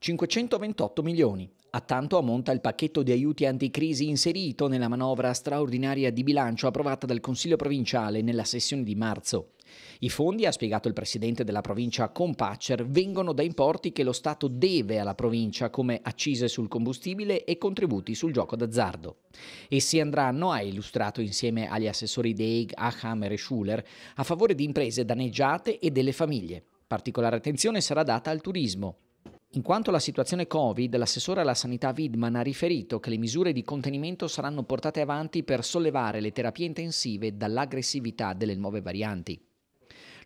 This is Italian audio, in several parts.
528 milioni. A tanto ammonta il pacchetto di aiuti anticrisi inserito nella manovra straordinaria di bilancio approvata dal Consiglio provinciale nella sessione di marzo. I fondi, ha spiegato il presidente della provincia Compacer, vengono da importi che lo Stato deve alla provincia come accise sul combustibile e contributi sul gioco d'azzardo. Essi andranno, ha illustrato insieme agli assessori Deig, Ahammer e Schuller, a favore di imprese danneggiate e delle famiglie. Particolare attenzione sarà data al turismo. In quanto alla situazione Covid, l'assessore alla sanità Widman ha riferito che le misure di contenimento saranno portate avanti per sollevare le terapie intensive dall'aggressività delle nuove varianti.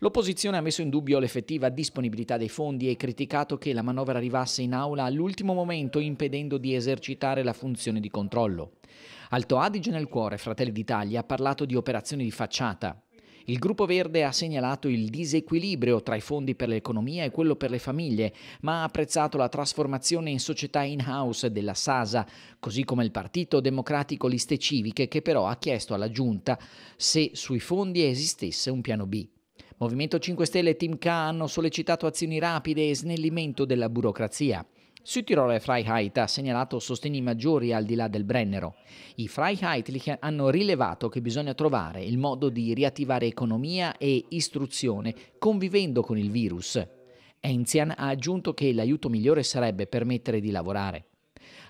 L'opposizione ha messo in dubbio l'effettiva disponibilità dei fondi e criticato che la manovra arrivasse in aula all'ultimo momento impedendo di esercitare la funzione di controllo. Alto Adige nel cuore, Fratelli d'Italia ha parlato di operazioni di facciata, il Gruppo Verde ha segnalato il disequilibrio tra i fondi per l'economia e quello per le famiglie, ma ha apprezzato la trasformazione in società in-house della SASA, così come il Partito Democratico Liste Civiche, che però ha chiesto alla Giunta se sui fondi esistesse un piano B. Movimento 5 Stelle e Team K hanno sollecitato azioni rapide e snellimento della burocrazia. Südtiroler Freiheit ha segnalato sostegni maggiori al di là del Brennero. I Freiheitlich hanno rilevato che bisogna trovare il modo di riattivare economia e istruzione convivendo con il virus. Enzian ha aggiunto che l'aiuto migliore sarebbe permettere di lavorare.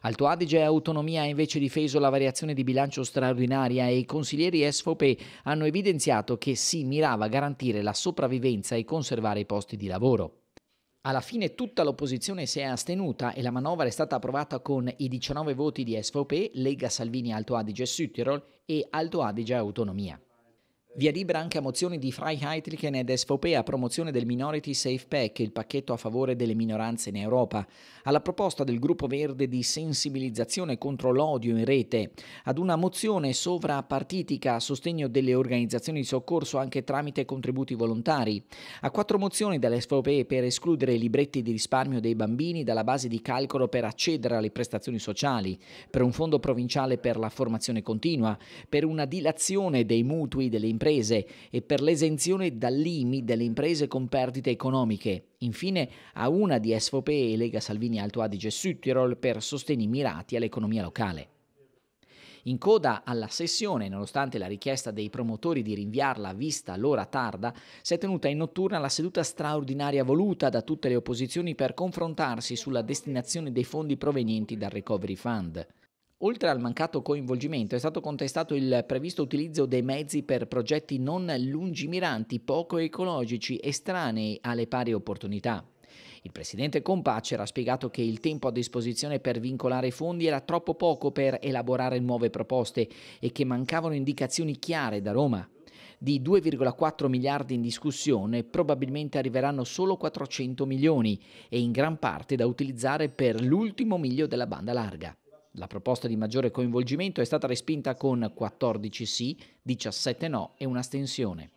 Alto Adige Autonomia ha invece difeso la variazione di bilancio straordinaria e i consiglieri SVP hanno evidenziato che si mirava a garantire la sopravvivenza e conservare i posti di lavoro. Alla fine tutta l'opposizione si è astenuta e la manovra è stata approvata con i 19 voti di SVP, Lega Salvini Alto Adige Südtirol e Alto Adige Autonomia. Via libera anche a mozioni di Freiheitlichen ed SVP a promozione del Minority Safe Pack, il pacchetto a favore delle minoranze in Europa, alla proposta del Gruppo Verde di sensibilizzazione contro l'odio in rete, ad una mozione sovrapartitica a sostegno delle organizzazioni di soccorso anche tramite contributi volontari, a quattro mozioni dall'SVP per escludere i libretti di risparmio dei bambini dalla base di calcolo per accedere alle prestazioni sociali, per un fondo provinciale per la formazione continua, per una dilazione dei mutui delle imprese imprese e per l'esenzione dall'IMI delle imprese con perdite economiche. Infine a una di SVP e Lega Salvini Alto Adige Südtirol per sostegni mirati all'economia locale. In coda alla sessione, nonostante la richiesta dei promotori di rinviarla vista l'ora tarda, si è tenuta in notturna la seduta straordinaria voluta da tutte le opposizioni per confrontarsi sulla destinazione dei fondi provenienti dal Recovery Fund. Oltre al mancato coinvolgimento è stato contestato il previsto utilizzo dei mezzi per progetti non lungimiranti, poco ecologici, estranei alle pari opportunità. Il presidente Compaccer ha spiegato che il tempo a disposizione per vincolare i fondi era troppo poco per elaborare nuove proposte e che mancavano indicazioni chiare da Roma. Di 2,4 miliardi in discussione probabilmente arriveranno solo 400 milioni e in gran parte da utilizzare per l'ultimo miglio della banda larga. La proposta di maggiore coinvolgimento è stata respinta con 14 sì, 17 no e un'astensione.